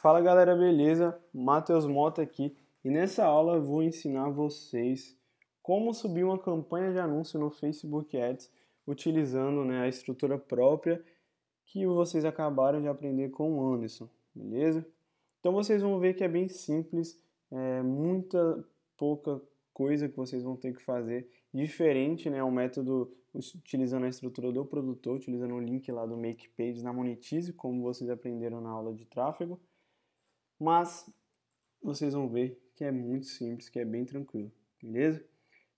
Fala galera, beleza? Matheus Mota aqui e nessa aula eu vou ensinar vocês como subir uma campanha de anúncio no Facebook Ads utilizando né, a estrutura própria que vocês acabaram de aprender com o Anderson, beleza? Então vocês vão ver que é bem simples, é muita pouca coisa que vocês vão ter que fazer diferente, né? O método utilizando a estrutura do produtor, utilizando o link lá do Make Page na Monetize, como vocês aprenderam na aula de tráfego mas vocês vão ver que é muito simples, que é bem tranquilo, beleza?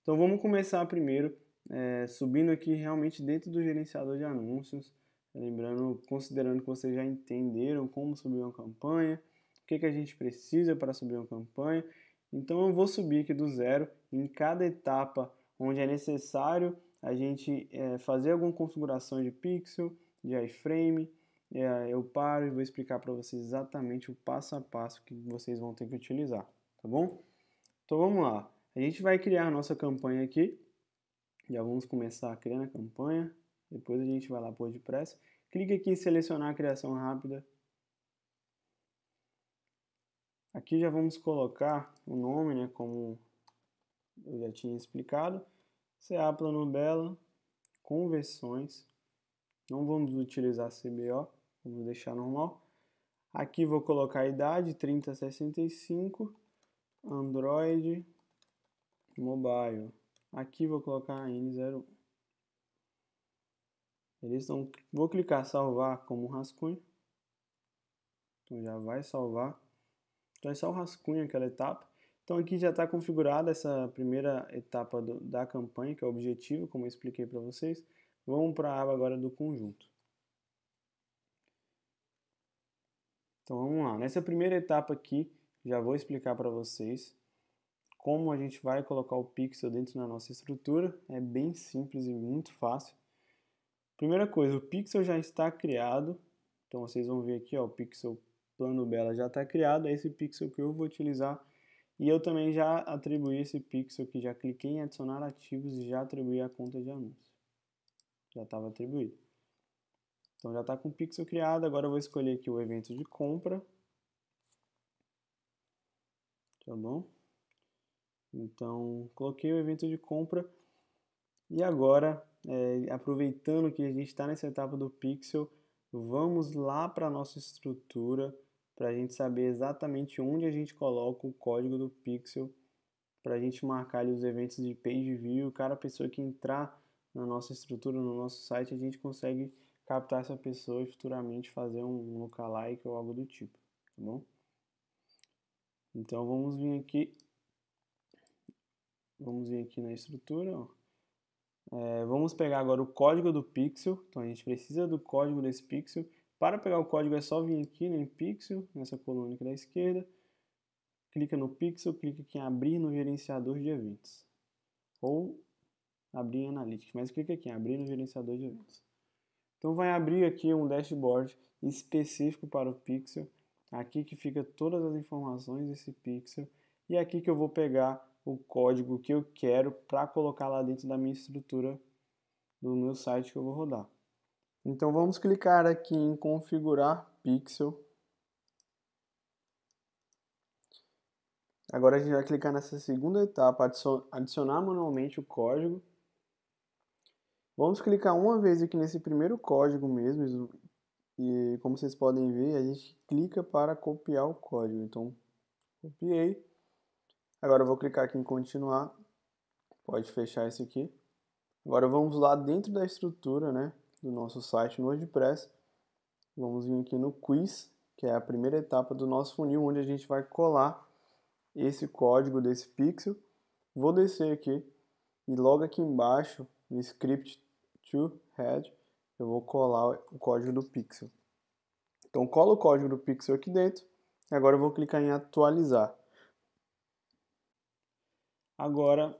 Então vamos começar primeiro é, subindo aqui realmente dentro do gerenciador de anúncios, lembrando, considerando que vocês já entenderam como subir uma campanha, o que, que a gente precisa para subir uma campanha. Então eu vou subir aqui do zero em cada etapa onde é necessário a gente é, fazer alguma configuração de pixel, de iframe, é, eu paro e vou explicar para vocês exatamente o passo a passo que vocês vão ter que utilizar, tá bom? Então vamos lá. A gente vai criar a nossa campanha aqui. Já vamos começar criando a campanha. Depois a gente vai lá para o WordPress. Clique aqui em selecionar a criação rápida. Aqui já vamos colocar o nome, né, como eu já tinha explicado. CA Plano Bela, conversões. Não vamos utilizar CBO. Vou deixar normal. Aqui vou colocar a idade, 3065, Android, Mobile. Aqui vou colocar N01. Beleza? Então vou clicar salvar como rascunho. Então já vai salvar. Então é só o rascunho aquela etapa. Então aqui já está configurada essa primeira etapa do, da campanha, que é o objetivo, como eu expliquei para vocês. Vamos para a aba agora do conjunto. Então vamos lá. Nessa primeira etapa aqui, já vou explicar para vocês como a gente vai colocar o pixel dentro da nossa estrutura. É bem simples e muito fácil. Primeira coisa, o pixel já está criado. Então vocês vão ver aqui, ó, o pixel plano Bela já está criado. É esse pixel que eu vou utilizar. E eu também já atribuí esse pixel aqui, já cliquei em adicionar ativos e já atribuí a conta de anúncio. Já estava atribuído. Então já está com o pixel criado, agora eu vou escolher aqui o evento de compra. Tá bom? Então, coloquei o evento de compra. E agora, é, aproveitando que a gente está nessa etapa do pixel, vamos lá para a nossa estrutura para a gente saber exatamente onde a gente coloca o código do pixel para a gente marcar ali, os eventos de page view. Cada pessoa que entrar na nossa estrutura, no nosso site, a gente consegue captar essa pessoa e futuramente fazer um lookalike ou algo do tipo, tá bom? Então vamos vir aqui, vamos vir aqui na estrutura, ó. É, vamos pegar agora o código do pixel, então a gente precisa do código desse pixel. Para pegar o código é só vir aqui né, em pixel, nessa coluna aqui da esquerda, clica no pixel, clica aqui em abrir no gerenciador de eventos, ou abrir em analytics, mas clica aqui em abrir no gerenciador de eventos. Então vai abrir aqui um dashboard específico para o Pixel, aqui que fica todas as informações desse Pixel e aqui que eu vou pegar o código que eu quero para colocar lá dentro da minha estrutura do meu site que eu vou rodar. Então vamos clicar aqui em configurar pixel. Agora a gente vai clicar nessa segunda etapa, adicionar manualmente o código Vamos clicar uma vez aqui nesse primeiro código mesmo, e como vocês podem ver, a gente clica para copiar o código. Então, copiei. Agora eu vou clicar aqui em continuar. Pode fechar isso aqui. Agora vamos lá dentro da estrutura né, do nosso site no WordPress. Vamos vir aqui no quiz, que é a primeira etapa do nosso funil, onde a gente vai colar esse código desse pixel. Vou descer aqui e logo aqui embaixo, no script head, eu vou colar o código do pixel. Então, colo o código do pixel aqui dentro. Agora eu vou clicar em atualizar. Agora,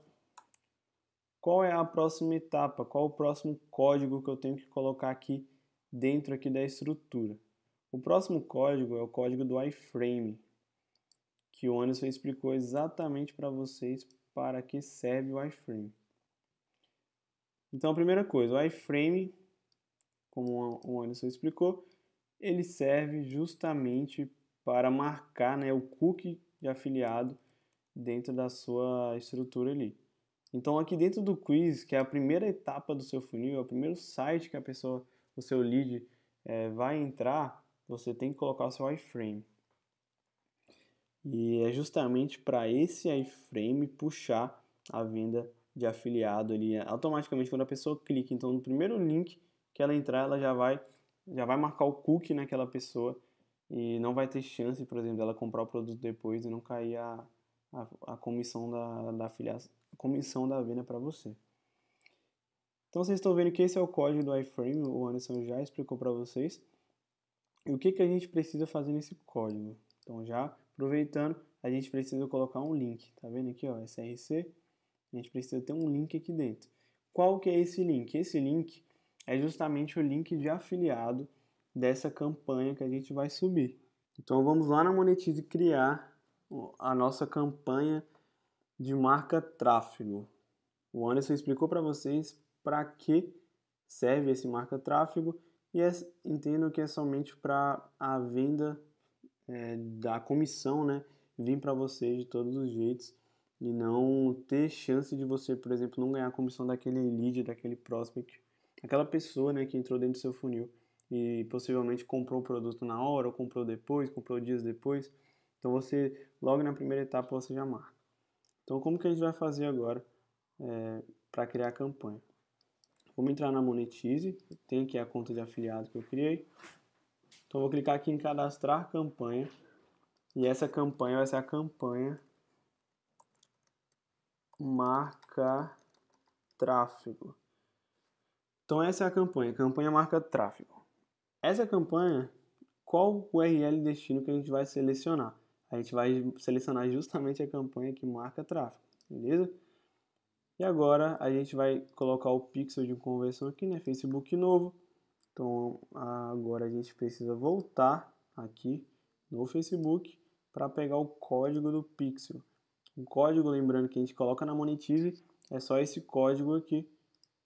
qual é a próxima etapa? Qual o próximo código que eu tenho que colocar aqui dentro aqui da estrutura? O próximo código é o código do iframe, que o Anderson explicou exatamente para vocês para que serve o iframe. Então, a primeira coisa, o iframe, como o Anderson explicou, ele serve justamente para marcar né, o cookie de afiliado dentro da sua estrutura ali. Então, aqui dentro do quiz, que é a primeira etapa do seu funil, é o primeiro site que a pessoa, o seu lead, é, vai entrar, você tem que colocar o seu iframe. E é justamente para esse iframe puxar a venda de afiliado ali é automaticamente quando a pessoa clica então no primeiro link que ela entrar ela já vai já vai marcar o cookie naquela pessoa e não vai ter chance por exemplo dela comprar o produto depois e não cair a, a, a comissão da, da afiliação comissão da venda para você então vocês estão vendo que esse é o código do iframe o Anderson já explicou para vocês e o que que a gente precisa fazer nesse código então já aproveitando a gente precisa colocar um link tá vendo aqui ó src a gente precisa ter um link aqui dentro. Qual que é esse link? Esse link é justamente o link de afiliado dessa campanha que a gente vai subir. Então vamos lá na Monetize criar a nossa campanha de marca tráfego. O Anderson explicou para vocês para que serve esse marca tráfego e é, entendo que é somente para a venda é, da comissão, né, Vim para vocês de todos os jeitos e não ter chance de você, por exemplo, não ganhar a comissão daquele lead, daquele prospect, aquela pessoa né, que entrou dentro do seu funil e possivelmente comprou o produto na hora, ou comprou depois, comprou dias depois. Então você, logo na primeira etapa, você já marca. Então como que a gente vai fazer agora é, para criar a campanha? Vamos entrar na Monetize, tem aqui a conta de afiliado que eu criei. Então vou clicar aqui em cadastrar campanha. E essa campanha vai ser a campanha marca tráfego. Então essa é a campanha, campanha marca tráfego. Essa campanha, qual URL destino que a gente vai selecionar? A gente vai selecionar justamente a campanha que marca tráfego, beleza? E agora a gente vai colocar o pixel de conversão aqui, né? Facebook novo. Então agora a gente precisa voltar aqui no Facebook para pegar o código do pixel um código, lembrando que a gente coloca na Monetize, é só esse código aqui,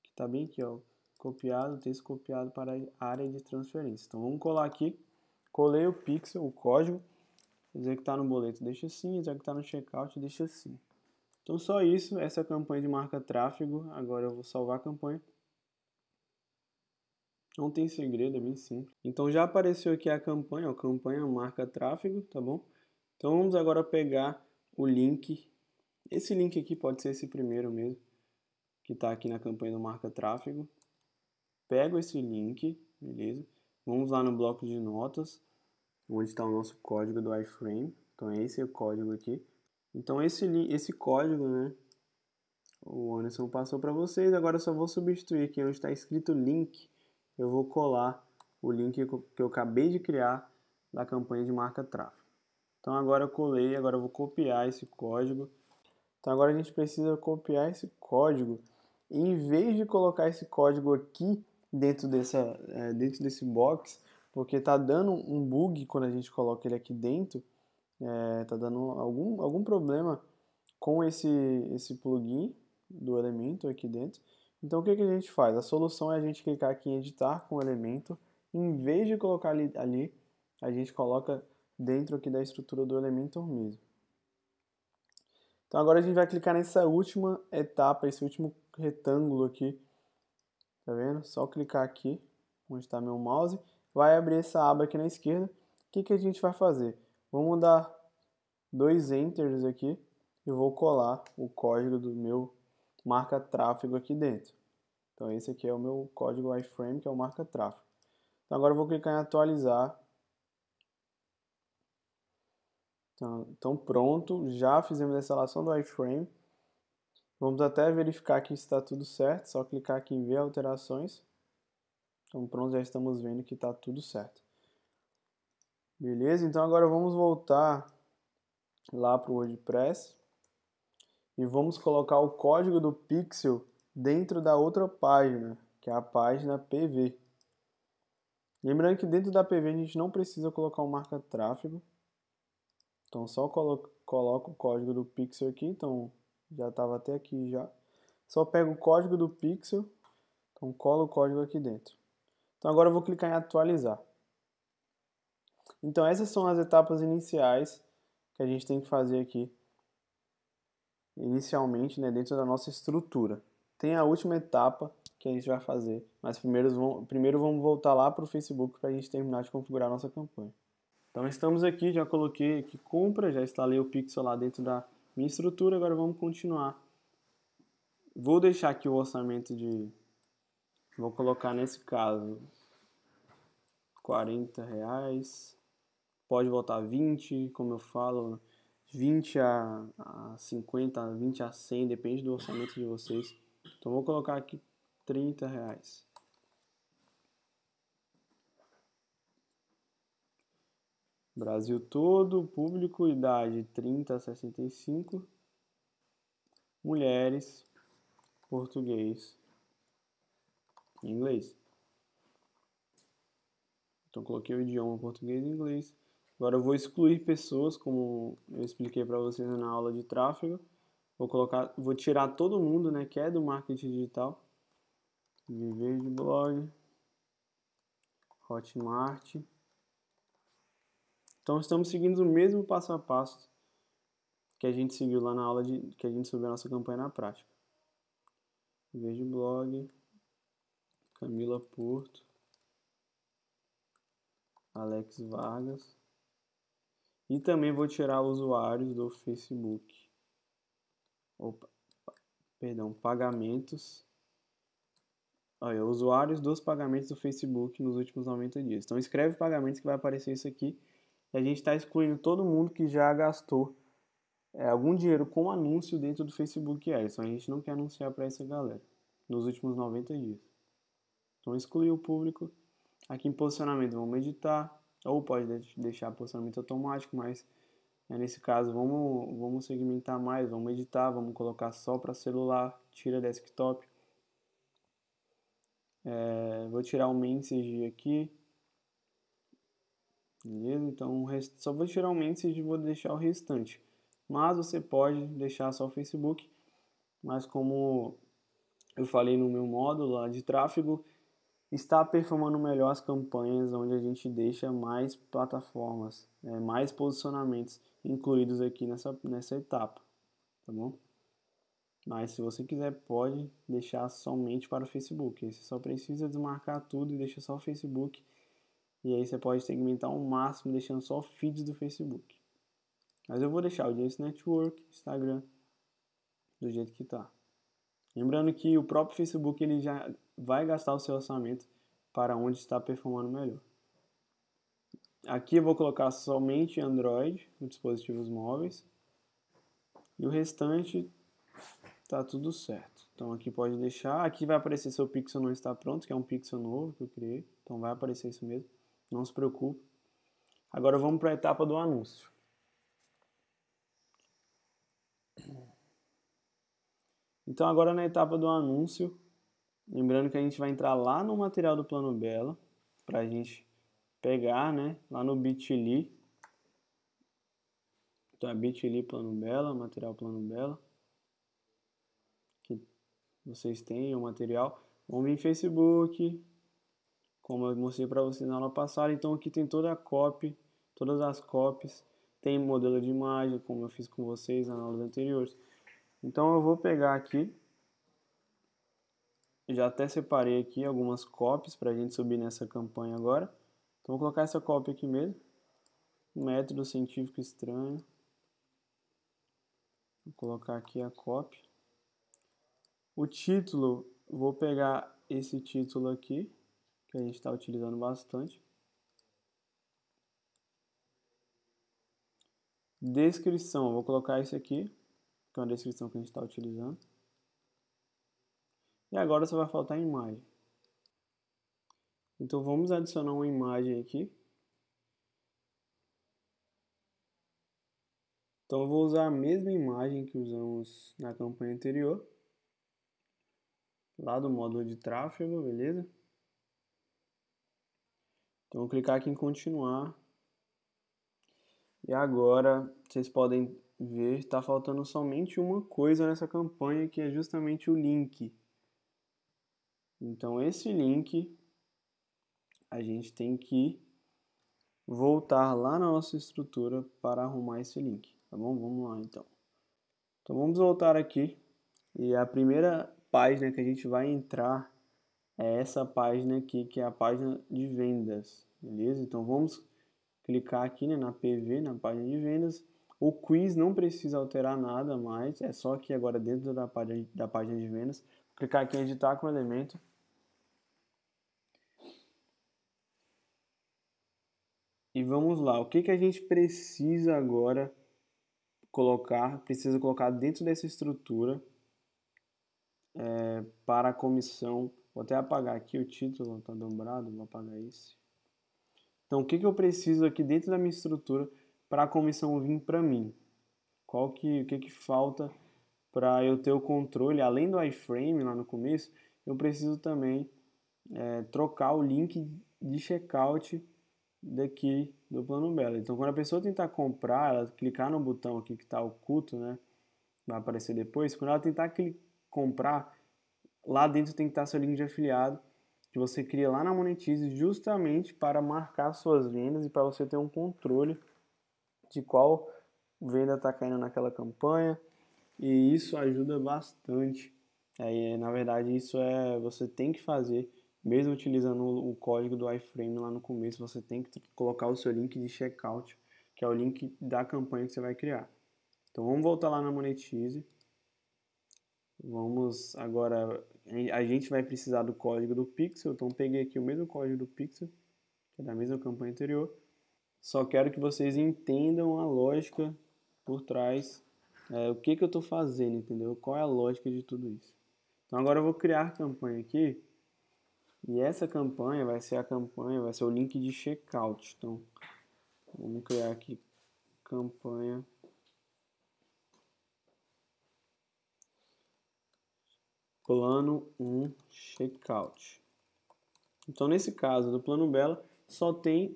que está bem aqui, ó, copiado, texto copiado para a área de transferência. Então vamos colar aqui, colei o pixel, o código, executar tá no boleto deixa assim, executar tá no checkout deixa assim. Então só isso, essa é a campanha de marca tráfego, agora eu vou salvar a campanha. Não tem segredo, é bem simples. Então já apareceu aqui a campanha, ó, campanha marca tráfego, tá bom? Então vamos agora pegar o link. Esse link aqui pode ser esse primeiro mesmo, que está aqui na campanha do marca tráfego. Pego esse link, beleza? Vamos lá no bloco de notas, onde está o nosso código do iframe. Então esse é o código aqui. Então esse, esse código, né? O Anderson passou para vocês. Agora eu só vou substituir aqui onde está escrito link. Eu vou colar o link que eu acabei de criar da campanha de marca tráfego. Então agora eu colei, agora eu vou copiar esse código. Então agora a gente precisa copiar esse código. E em vez de colocar esse código aqui dentro, dessa, é, dentro desse box, porque está dando um bug quando a gente coloca ele aqui dentro, está é, tá dando algum, algum problema com esse, esse plugin do elemento aqui dentro. Então o que, que a gente faz? A solução é a gente clicar aqui em editar com o elemento. Em vez de colocar ali, ali a gente coloca dentro aqui da estrutura do Elementor mesmo. Então agora a gente vai clicar nessa última etapa, esse último retângulo aqui. Tá vendo? Só clicar aqui, onde está meu mouse. Vai abrir essa aba aqui na esquerda. O que, que a gente vai fazer? Vamos dar dois enters aqui e vou colar o código do meu marca tráfego aqui dentro. Então esse aqui é o meu código iframe, que é o marca tráfego. Então agora eu vou clicar em atualizar Então, então, pronto, já fizemos a instalação do iframe. Vamos até verificar que está tudo certo, só clicar aqui em ver alterações. Então pronto, já estamos vendo que está tudo certo. Beleza, então agora vamos voltar lá para o WordPress e vamos colocar o código do pixel dentro da outra página, que é a página PV. Lembrando que dentro da PV a gente não precisa colocar o um marca tráfego, então só coloco, coloco o código do pixel aqui, então já estava até aqui já. Só pego o código do pixel, então colo o código aqui dentro. Então agora eu vou clicar em atualizar. Então essas são as etapas iniciais que a gente tem que fazer aqui inicialmente né, dentro da nossa estrutura. Tem a última etapa que a gente vai fazer, mas primeiro, vamos, primeiro vamos voltar lá para o Facebook para a gente terminar de configurar a nossa campanha. Então estamos aqui, já coloquei aqui compra, já instalei o pixel lá dentro da minha estrutura, agora vamos continuar. Vou deixar aqui o orçamento de, vou colocar nesse caso, 40 reais, pode voltar 20, como eu falo, 20 a, a 50, 20 a 100, depende do orçamento de vocês. Então vou colocar aqui 30 reais. Brasil todo, público, idade 30 a 65, mulheres, português, inglês. Então coloquei o idioma português e inglês. Agora eu vou excluir pessoas, como eu expliquei para vocês na aula de tráfego. Vou colocar, vou tirar todo mundo, né, que é do marketing digital. Viver de blog, Hotmart, então estamos seguindo o mesmo passo a passo que a gente seguiu lá na aula de que a gente subiu a nossa campanha na prática. Veja o blog, Camila Porto, Alex Vargas. E também vou tirar usuários do Facebook. Opa, perdão, pagamentos. Olha, usuários dos pagamentos do Facebook nos últimos 90 dias. Então escreve pagamentos que vai aparecer isso aqui. E a gente está excluindo todo mundo que já gastou é, algum dinheiro com anúncio dentro do Facebook Ads. Então a gente não quer anunciar para essa galera nos últimos 90 dias. Então excluir o público. Aqui em posicionamento vamos editar, ou pode deixar posicionamento automático, mas né, nesse caso vamos, vamos segmentar mais, vamos editar, vamos colocar só para celular, tira desktop. É, vou tirar o Message aqui, Beleza? Tá então só vou tirar o Mentions e vou deixar o restante. Mas você pode deixar só o Facebook. Mas como eu falei no meu módulo lá de tráfego, está performando melhor as campanhas onde a gente deixa mais plataformas, né, mais posicionamentos incluídos aqui nessa, nessa etapa, tá bom? Mas se você quiser, pode deixar somente para o Facebook. Você só precisa desmarcar tudo e deixar só o Facebook e aí você pode segmentar ao máximo deixando só feeds do Facebook. Mas eu vou deixar o Audience Network, Instagram, do jeito que está. Lembrando que o próprio Facebook ele já vai gastar o seu orçamento para onde está performando melhor. Aqui eu vou colocar somente Android, dispositivos móveis. E o restante tá tudo certo. Então aqui pode deixar. Aqui vai aparecer seu pixel não está pronto, que é um pixel novo que eu criei. Então vai aparecer isso mesmo. Não se preocupe. Agora vamos para a etapa do anúncio. Então agora na etapa do anúncio, lembrando que a gente vai entrar lá no material do Plano Bela, para a gente pegar, né, lá no bit.ly. Então é bit.ly Plano Bela, material Plano Bela. Que vocês têm o material. Vamos em Facebook, como eu mostrei para vocês na aula passada. Então aqui tem toda a copy, todas as copies, tem modelo de imagem, como eu fiz com vocês nas aulas anteriores. Então eu vou pegar aqui, já até separei aqui algumas copies para a gente subir nessa campanha agora. Então vou colocar essa copy aqui mesmo, método científico estranho. Vou colocar aqui a copy. O título, vou pegar esse título aqui, que a gente está utilizando bastante. Descrição, vou colocar isso aqui, que é uma descrição que a gente está utilizando. E agora só vai faltar a imagem. Então vamos adicionar uma imagem aqui. Então eu vou usar a mesma imagem que usamos na campanha anterior, lá do módulo de tráfego, beleza? Então, vou clicar aqui em continuar. E agora, vocês podem ver, está faltando somente uma coisa nessa campanha, que é justamente o link. Então, esse link, a gente tem que voltar lá na nossa estrutura para arrumar esse link, tá bom? Vamos lá, então. Então, vamos voltar aqui. E a primeira página que a gente vai entrar é essa página aqui, que é a página de vendas, beleza? Então vamos clicar aqui né, na PV, na página de vendas. O quiz não precisa alterar nada mais, é só aqui agora dentro da página, da página de vendas. Vou clicar aqui em editar com elemento. E vamos lá, o que, que a gente precisa agora colocar, precisa colocar dentro dessa estrutura é, para a comissão Vou até apagar aqui o título, tá dobrado, vou apagar esse. Então, o que, que eu preciso aqui dentro da minha estrutura para a comissão vir para mim? Qual que, o que, que falta para eu ter o controle? Além do iframe lá no começo, eu preciso também é, trocar o link de checkout daqui do plano Bela. Então, quando a pessoa tentar comprar, ela clicar no botão aqui que está oculto, né? Vai aparecer depois. Quando ela tentar clicar, comprar, Lá dentro tem que estar seu link de afiliado que você cria lá na Monetize justamente para marcar suas vendas e para você ter um controle de qual venda está caindo naquela campanha e isso ajuda bastante. Aí, é, na verdade, isso é você tem que fazer, mesmo utilizando o código do iframe lá no começo, você tem que colocar o seu link de checkout, que é o link da campanha que você vai criar. Então vamos voltar lá na Monetize. Vamos agora a gente vai precisar do código do Pixel, então peguei aqui o mesmo código do Pixel, que é da mesma campanha anterior. Só quero que vocês entendam a lógica por trás, é, o que, que eu estou fazendo, entendeu? Qual é a lógica de tudo isso. Então agora eu vou criar campanha aqui, e essa campanha vai ser a campanha, vai ser o link de checkout. Então vamos criar aqui campanha plano 1 checkout. Então, nesse caso do plano Bela, só tem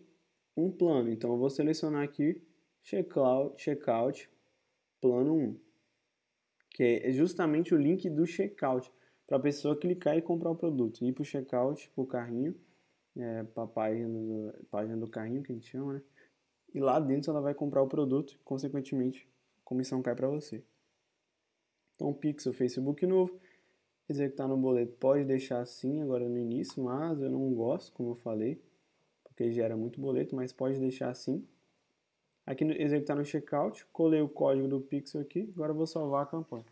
um plano. Então, eu vou selecionar aqui checkout, checkout plano 1, que é justamente o link do checkout, para a pessoa clicar e comprar o produto. Ir para o checkout, para o carrinho, é, para a página do, página do carrinho, que a gente chama, né? E lá dentro ela vai comprar o produto, consequentemente, a comissão cai para você. Então, Pixel, Facebook novo executar tá no boleto pode deixar assim agora no início, mas eu não gosto, como eu falei, porque gera muito boleto, mas pode deixar assim. Aqui no, executar tá no checkout, colei o código do pixel aqui, agora vou salvar a campanha.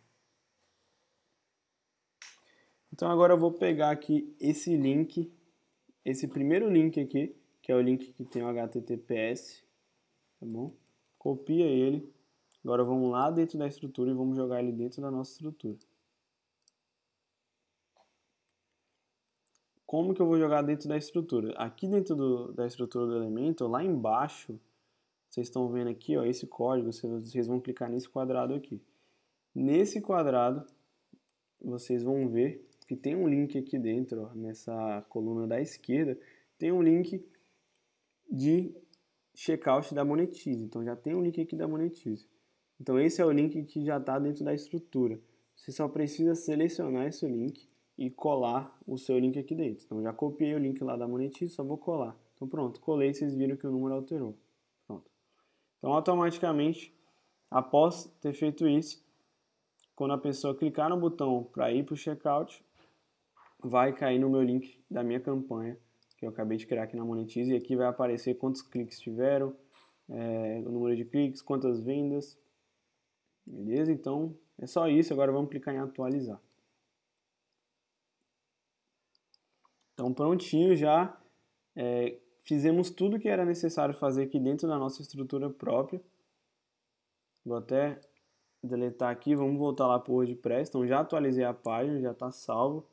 Então agora eu vou pegar aqui esse link, esse primeiro link aqui, que é o link que tem o HTTPS, tá bom? Copia ele, agora vamos lá dentro da estrutura e vamos jogar ele dentro da nossa estrutura. como que eu vou jogar dentro da estrutura. Aqui dentro do, da estrutura do elemento, lá embaixo, vocês estão vendo aqui, ó, esse código, vocês vão clicar nesse quadrado aqui. Nesse quadrado, vocês vão ver que tem um link aqui dentro, ó, nessa coluna da esquerda, tem um link de checkout da Monetize. Então já tem um link aqui da Monetize. Então esse é o link que já está dentro da estrutura. Você só precisa selecionar esse link e colar o seu link aqui dentro. Então já copiei o link lá da Monetize, só vou colar. Então pronto, colei, vocês viram que o número alterou. Pronto. Então automaticamente, após ter feito isso, quando a pessoa clicar no botão para ir para o checkout, vai cair no meu link da minha campanha que eu acabei de criar aqui na Monetize e aqui vai aparecer quantos cliques tiveram, é, o número de cliques, quantas vendas. Beleza? Então é só isso. Agora vamos clicar em atualizar. Então, prontinho já. É, fizemos tudo que era necessário fazer aqui dentro da nossa estrutura própria. Vou até deletar aqui, vamos voltar lá para o WordPress. Então, já atualizei a página, já está salvo.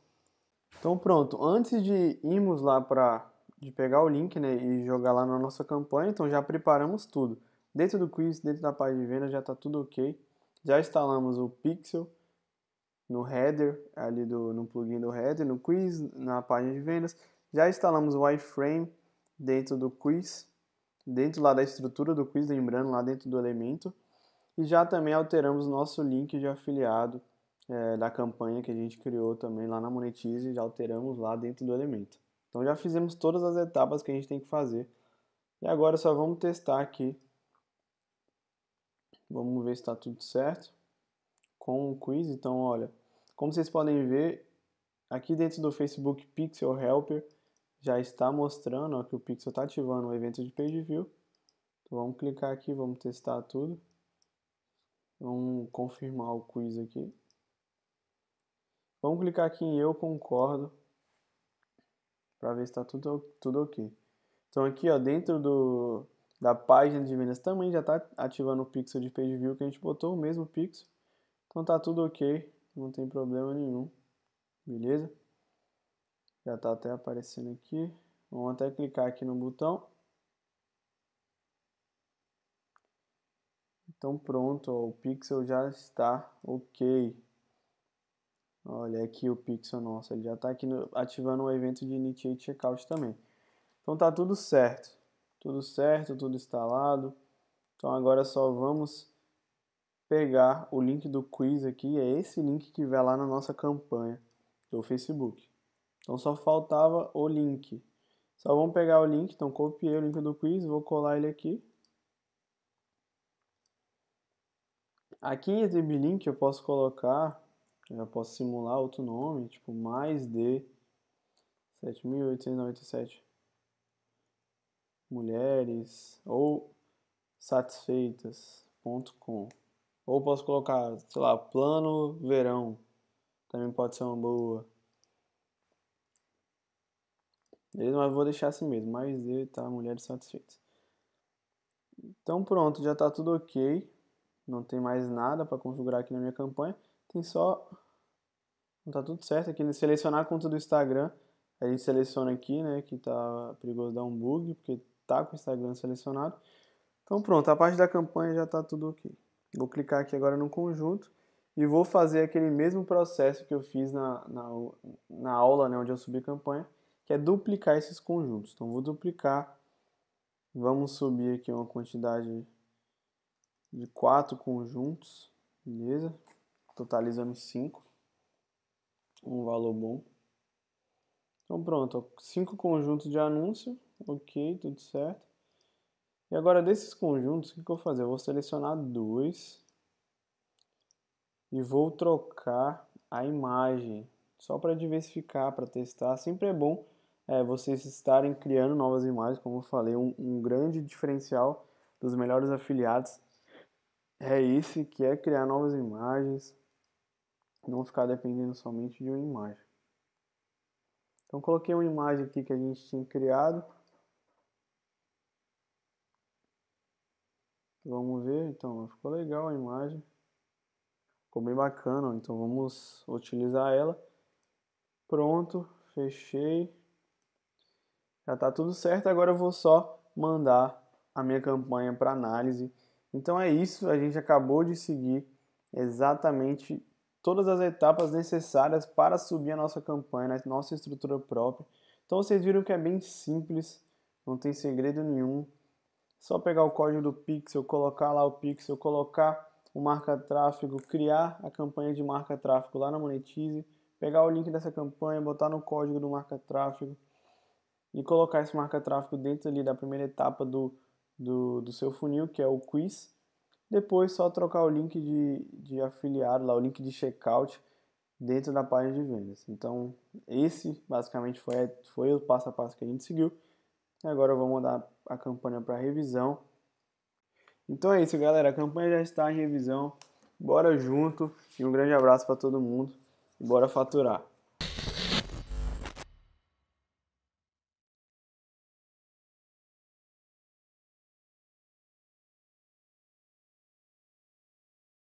Então, pronto. Antes de irmos lá para de pegar o link né, e jogar lá na nossa campanha, então já preparamos tudo. Dentro do quiz, dentro da página de venda, já está tudo ok. Já instalamos o Pixel, no header, ali do, no plugin do header, no quiz, na página de vendas. Já instalamos o iframe dentro do quiz, dentro lá da estrutura do quiz, lembrando lá dentro do elemento. E já também alteramos o nosso link de afiliado é, da campanha que a gente criou também lá na Monetize, já alteramos lá dentro do elemento. Então já fizemos todas as etapas que a gente tem que fazer. E agora só vamos testar aqui. Vamos ver se está tudo certo. Com o quiz, então olha, como vocês podem ver, aqui dentro do Facebook Pixel Helper já está mostrando ó, que o Pixel está ativando o evento de Page View. Então, vamos clicar aqui, vamos testar tudo. Vamos confirmar o quiz aqui. Vamos clicar aqui em Eu Concordo para ver se está tudo, tudo ok. Então aqui ó, dentro do, da página de vendas também já está ativando o pixel de page view que a gente botou, o mesmo pixel. Então está tudo ok não tem problema nenhum, beleza? Já está até aparecendo aqui. Vamos até clicar aqui no botão. Então pronto, ó, o pixel já está ok. Olha aqui o pixel nosso, ele já está aqui no, ativando o evento de initiate checkout também. Então tá tudo certo, tudo certo, tudo instalado. Então agora só vamos pegar o link do quiz aqui, é esse link que vai lá na nossa campanha do Facebook. Então só faltava o link. Só vamos pegar o link, então copiei o link do quiz, vou colar ele aqui. Aqui em exibir link eu posso colocar, eu posso simular outro nome, tipo mais de 7.897 mulheres ou satisfeitas.com. Ou posso colocar, sei lá, plano verão. Também pode ser uma boa. Beleza? Mas vou deixar assim mesmo. Mais ele tá? Mulheres satisfeitas. Então pronto, já tá tudo ok. Não tem mais nada para configurar aqui na minha campanha. Tem só... Tá tudo certo aqui. Né? Selecionar conta do Instagram. A gente seleciona aqui, né? Que tá perigoso dar um bug, porque tá com o Instagram selecionado. Então pronto, a parte da campanha já tá tudo ok. Vou clicar aqui agora no conjunto e vou fazer aquele mesmo processo que eu fiz na, na, na aula né, onde eu subi campanha, que é duplicar esses conjuntos. Então vou duplicar, vamos subir aqui uma quantidade de quatro conjuntos, beleza? Totalizando cinco, um valor bom. Então pronto, cinco conjuntos de anúncio, ok, tudo certo. E agora desses conjuntos, o que, eu vou fazer? Eu vou selecionar dois e vou trocar a imagem, só para diversificar, para testar. Sempre é bom é, vocês estarem criando novas imagens, como eu falei, um, um grande diferencial dos melhores afiliados é esse, que é criar novas imagens, não ficar dependendo somente de uma imagem. Então coloquei uma imagem aqui que a gente tinha criado Vamos ver, então, ficou legal a imagem. Ficou bem bacana, então vamos utilizar ela. Pronto, fechei. Já está tudo certo, agora eu vou só mandar a minha campanha para análise. Então é isso, a gente acabou de seguir exatamente todas as etapas necessárias para subir a nossa campanha, a né, nossa estrutura própria. Então vocês viram que é bem simples, não tem segredo nenhum. Só pegar o código do pixel, colocar lá o pixel, colocar o marca tráfego, criar a campanha de marca tráfego lá na Monetize, pegar o link dessa campanha, botar no código do marca tráfego e colocar esse marca tráfego dentro ali da primeira etapa do, do, do seu funil, que é o quiz. Depois só trocar o link de, de afiliado lá, o link de checkout dentro da página de vendas. Então, esse basicamente foi, foi o passo a passo que a gente seguiu. Agora eu vou mandar a campanha para revisão. Então é isso, galera. A campanha já está em revisão. Bora junto e um grande abraço para todo mundo. bora faturar.